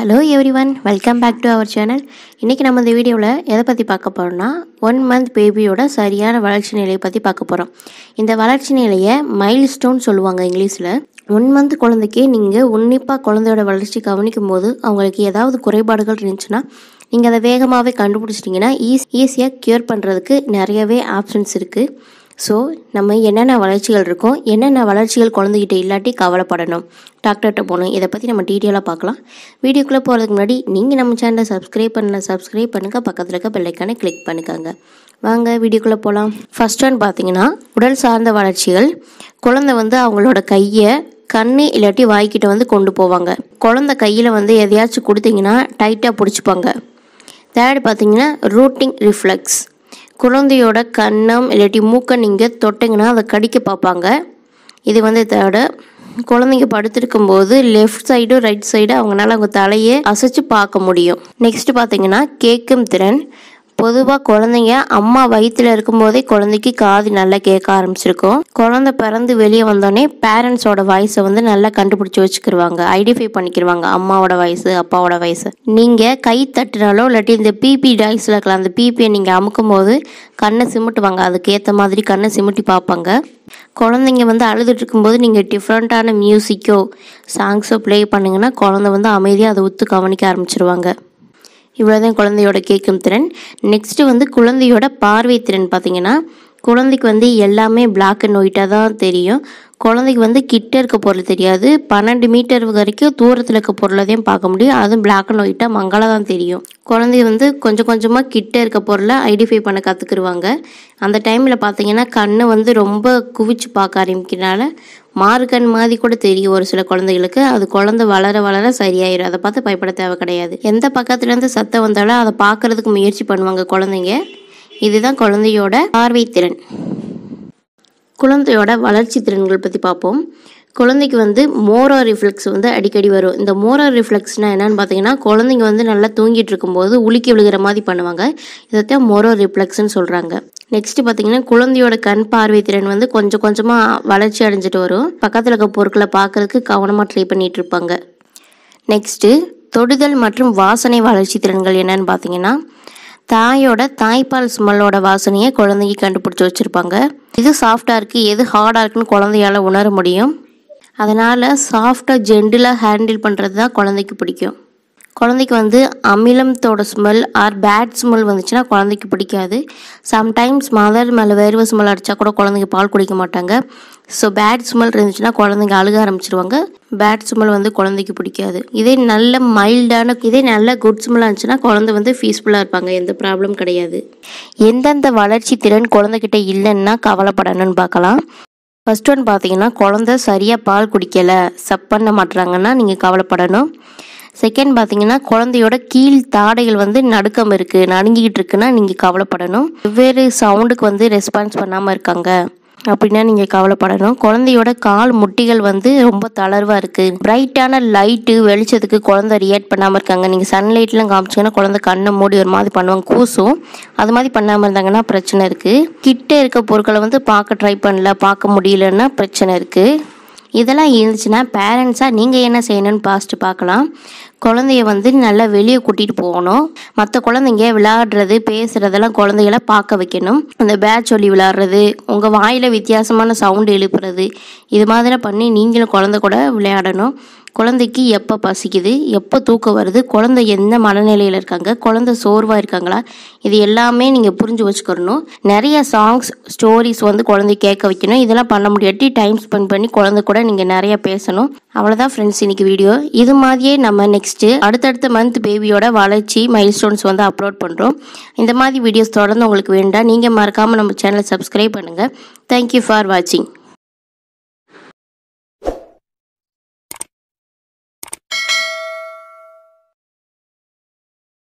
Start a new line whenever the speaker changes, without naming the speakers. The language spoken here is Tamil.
hello everyone welcome back to our channel இன்றைக்கி நம்ம இந்த வீடியோவில் எதை பற்றி பார்க்க போகிறோம்னா ஒன் மந்த் பேபியோட சரியான வளர்ச்சி நிலையை பற்றி பார்க்க போகிறோம் இந்த வளர்ச்சி நிலையை மைல் ஸ்டோன் சொல்லுவாங்க இங்கிலீஷில் ஒன் மந்த் குழந்தைக்கே நீங்கள் உன்னிப்பாக குழந்தையோட வளர்ச்சி கவனிக்கும் போது அவங்களுக்கு ஏதாவது குறைபாடுகள் இருந்துச்சுன்னா நீங்கள் அதை வேகமாகவே கண்டுபிடிச்சிட்டிங்கன்னா ஈஸ் ஈஸியாக க்யூர் பண்ணுறதுக்கு நிறையவே ஆப்ஷன்ஸ் இருக்குது ஸோ நம்ம என்னென்ன வளர்ச்சிகள் இருக்கோ என்னென்ன வளர்ச்சிகள் குழந்தைகிட்ட இல்லாட்டி கவலைப்படணும் டாக்டர்கிட்ட போகணும் இதை பற்றி நம்ம டீட்டெயிலாக பார்க்கலாம் வீடியோக்குள்ளே போகிறதுக்கு முன்னாடி நீங்கள் நம்ம சேனலை சப்ஸ்கிரைப் பண்ணல சப்ஸ்கிரைப் பண்ணுங்கள் பக்கத்தில் இருக்க பெல்லைக்கான கிளிக் பண்ணிக்கோங்க வாங்க வீடியோக்குள்ளே போகலாம் ஃபஸ்ட் ஒன் பார்த்தீங்கன்னா உடல் சார்ந்த வளர்ச்சிகள் குழந்தை வந்து அவங்களோட கையை கண்ணு இல்லாட்டி வாய்க்கிட்ட வந்து கொண்டு போவாங்க குழந்த கையில் வந்து எதையாச்சும் கொடுத்தீங்கன்னா டைட்டாக பிடிச்சிப்பாங்க தேர்ட் பார்த்தீங்கன்னா ரூட்டிங் ரிஃப்ளெக்ஸ் குழந்தையோட கண்ணம் இல்லாட்டி மூக்கை நீங்கள் தொட்டிங்கன்னா அதை கடிக்க பார்ப்பாங்க இது வந்து இதோட குழந்தைங்க படுத்திருக்கும் போது லெஃப்ட் சைடு ரைட் சைடு அவங்களால அவங்க தலையை அசைச்சு பார்க்க முடியும் நெக்ஸ்ட் பார்த்தீங்கன்னா கேட்கும் திறன் பொதுவாக குழந்தைங்க அம்மா வயிற்றில் இருக்கும்போதே குழந்தைக்கு காது நல்லா கேட்க ஆரம்பிச்சிருக்கும் குழந்தை பிறந்து வெளியே வந்தோடனே பேரண்ட்ஸோட வாய்ஸை வந்து நல்லா கண்டுபிடிச்சி வச்சுக்கிருவாங்க ஐடென்டிஃபை பண்ணிக்கிருவாங்க அம்மாவோட வயசு அப்பாவோட வயசு நீங்கள் கை தட்டினாலோ இல்லாட்டி இந்த பிபி டாய்ஸில் இருக்கலாம் அந்த பிபியை நீங்கள் அமுக்கும் போது கண்ணை சிமிட்டுவாங்க அதுக்கேற்ற மாதிரி கண்ணை சிமிட்டி பார்ப்பாங்க குழந்தைங்க வந்து அழுதுட்டு இருக்கும்போது நீங்கள் டிஃப்ரெண்ட்டான மியூசிக்கோ சாங்ஸோ ப்ளே பண்ணுங்கன்னா குழந்தை வந்து அமைதியாக அதை ஒத்து கவனிக்க ஆரம்பிச்சிருவாங்க இவ்வளோதான் குழந்தையோட கேட்கும் திறன் நெக்ஸ்ட்டு வந்து குழந்தையோட பார்வை திறன் பார்த்திங்கன்னா குழந்தைக்கு வந்து எல்லாமே பிளாக் அண்ட் ஒயிட்டாக தான் தெரியும் குழந்தைக்கு வந்து கிட்ட இருக்க பொருள் தெரியாது பன்னெண்டு மீட்டர் வரைக்கும் தூரத்தில் இருக்க தான் பார்க்க முடியும் அதுவும் பிளாக் அண்ட் ஒயிட்டாக மங்களாக தான் தெரியும் குழந்தைங்க வந்து கொஞ்சம் கொஞ்சமாக கிட்ட இருக்க பொருளை ஐடென்டிஃபை பண்ண கற்றுக்குருவாங்க அந்த டைமில் பார்த்தீங்கன்னா கண்ணை வந்து ரொம்ப குவிச்சு பார்க்க ஆரம்பிக்கிறனால மாறு கண் மாதிரி கூட தெரியும் ஒரு சில குழந்தைகளுக்கு அது குழந்தை வளர வளர சரியாயிடும் அதை பார்த்து பயப்பட தேவை கிடையாது எந்த பக்கத்துலேருந்து சத்தம் வந்தாலும் அதை பார்க்குறதுக்கு முயற்சி பண்ணுவாங்க குழந்தைங்க இதுதான் குழந்தையோட பார்வை திறன் குழந்தையோட வளர்ச்சி திறன்கள் பற்றி பார்ப்போம் குழந்தைக்கு வந்து மோரா ரிஃப்ளெக்ஸ் வந்து அடிக்கடி வரும் இந்த மோரா ரிஃப்ளெக்ஸ்னால் என்னென்னு பார்த்தீங்கன்னா குழந்தைங்க வந்து நல்லா தூங்கிட்டு இருக்கும்போது உலுக்கி விழுகிற மாதிரி பண்ணுவாங்க இதைத்தான் மோரா ரிஃப்ளெக்ஸ்ன்னு சொல்கிறாங்க நெக்ஸ்ட்டு பார்த்தீங்கன்னா குழந்தையோட கண் பார்வை திறன் வந்து கொஞ்சம் கொஞ்சமாக வளர்ச்சி அடைஞ்சிட்டு வரும் பக்கத்தில் இருக்க பொருட்களை பார்க்குறதுக்கு கவனமாக ட்ரை பண்ணிகிட்டு இருப்பாங்க நெக்ஸ்ட்டு தொடுதல் மற்றும் வாசனை வளர்ச்சி திறன்கள் என்னென்னு பார்த்தீங்கன்னா தாயோட தாய்ப்பால் ஸ்மெல்லோட வாசனையை குழந்தைக்கு கண்டுபிடிச்சி வச்சுருப்பாங்க இது சாஃப்டாக இருக்குது எது ஹார்டாக இருக்குன்னு குழந்தையால் உணர முடியும் அதனால் சாஃப்டாக ஜென்டிலாக ஹேண்டில் பண்ணுறது தான் குழந்தைக்கு பிடிக்கும் குழந்தைக்கு வந்து அமிலத்தோட ஸ்மெல் ஆர் பேட் ஸ்மெல் வந்துச்சுன்னா குழந்தைக்கு பிடிக்காது சம்டைம்ஸ் மதர் மேலே வேர்வை ஸ்மெல் அடித்தா கூட குழந்தைக்கு பால் குடிக்க மாட்டாங்க ஸோ பேட் ஸ்மெல் இருந்துச்சுன்னா குழந்தைங்க அழுக ஆரம்பிச்சிருவாங்க பேட் ஸ்மெல் வந்து குழந்தைக்கு பிடிக்காது இதே நல்ல மைல்டான இதே நல்ல குட் ஸ்மெல்லாக இருந்துச்சுன்னா குழந்தை வந்து பீஸ்ஃபுல்லாக இருப்பாங்க எந்த ப்ராப்ளம் கிடையாது எந்தெந்த வளர்ச்சி திறன் குழந்தைகிட்ட இல்லைன்னா கவலைப்படணும்னு பார்க்கலாம் ஃபர்ஸ்ட் ஒன் பார்த்தீங்கன்னா குழந்தை சரியாக பால் குடிக்கலை சப் பண்ண மாட்டுறாங்கன்னா நீங்கள் கவலைப்படணும் செகண்ட் பார்த்தீங்கன்னா குழந்தையோட கீழ் தாடைகள் வந்து நடுக்கம் இருக்குது நடுங்கிக்கிட்டு இருக்குன்னா நீங்கள் கவலைப்படணும் வெவ்வேறு சவுண்டுக்கு வந்து ரெஸ்பான்ஸ் பண்ணாமல் இருக்காங்க அப்படின்னா நீங்கள் கவலைப்படணும் குழந்தையோட கால் முட்டிகள் வந்து ரொம்ப தளர்வாக இருக்குது பிரைட்டான லைட்டு வெளிச்சத்துக்கு குழந்தை ரியாக்ட் பண்ணாமல் இருக்காங்க நீங்கள் சன்லைட்லாம் காமிச்சிங்கன்னா குழந்தை கண்ணை மூடி ஒரு மாதிரி பண்ணுவாங்க கூசும் அது மாதிரி பண்ணாமல் இருந்தாங்கன்னா பிரச்சனை இருக்குது கிட்டே இருக்க பொருட்களை வந்து பார்க்க ட்ரை பண்ணல பார்க்க முடியலன்னா பிரச்சனை இருக்குது இதெல்லாம் இருந்துச்சுன்னா பேரண்ட்ஸாக நீங்கள் என்ன செய்யணும்னு பாஸ்ட்டு பார்க்கலாம் குழந்தைய வந்து நல்லா வெளியே கூட்டிகிட்டு போகணும் மற்ற குழந்தைங்க விளையாடுறது பேசுகிறதெல்லாம் குழந்தைகளை பார்க்க வைக்கணும் அந்த பேட் சொல்லி விளையாடுறது உங்கள் வாயில் வித்தியாசமான சவுண்டு எழுப்புறது இது மாதிரி பண்ணி நீங்களும் குழந்தை கூட விளையாடணும் குழந்தைக்கு எப்போ பசிக்குது எப்போ தூக்கம் வருது குழந்தை எந்த மனநிலையில் இருக்காங்க குழந்தை சோர்வாக இருக்காங்களா இது எல்லாமே நீங்கள் புரிஞ்சு வச்சுக்கிறணும் நிறைய சாங்ஸ் ஸ்டோரிஸ் வந்து குழந்தை கேட்க வைக்கணும் இதெல்லாம் பண்ண முடியாட்டி டைம் ஸ்பெண்ட் பண்ணி குழந்தை கூட நீங்கள் நிறைய பேசணும் அவ்வளோதான் ஃப்ரெண்ட்ஸ் இன்னைக்கு வீடியோ இது மாதிரியே நம்ம நெக்ஸ்ட்டு அடுத்தடுத்த மந்த் பேபியோட வளர்ச்சி மைல்ஸ்டோன்ஸ் வந்து அப்லோட் பண்ணுறோம் இந்த மாதிரி வீடியோஸ் தொடர்ந்து உங்களுக்கு வேண்டாம் நீங்கள் மறக்காமல் நம்ம சேனலை சப்ஸ்கிரைப் பண்ணுங்கள் தேங்க்யூ ஃபார் வாட்சிங்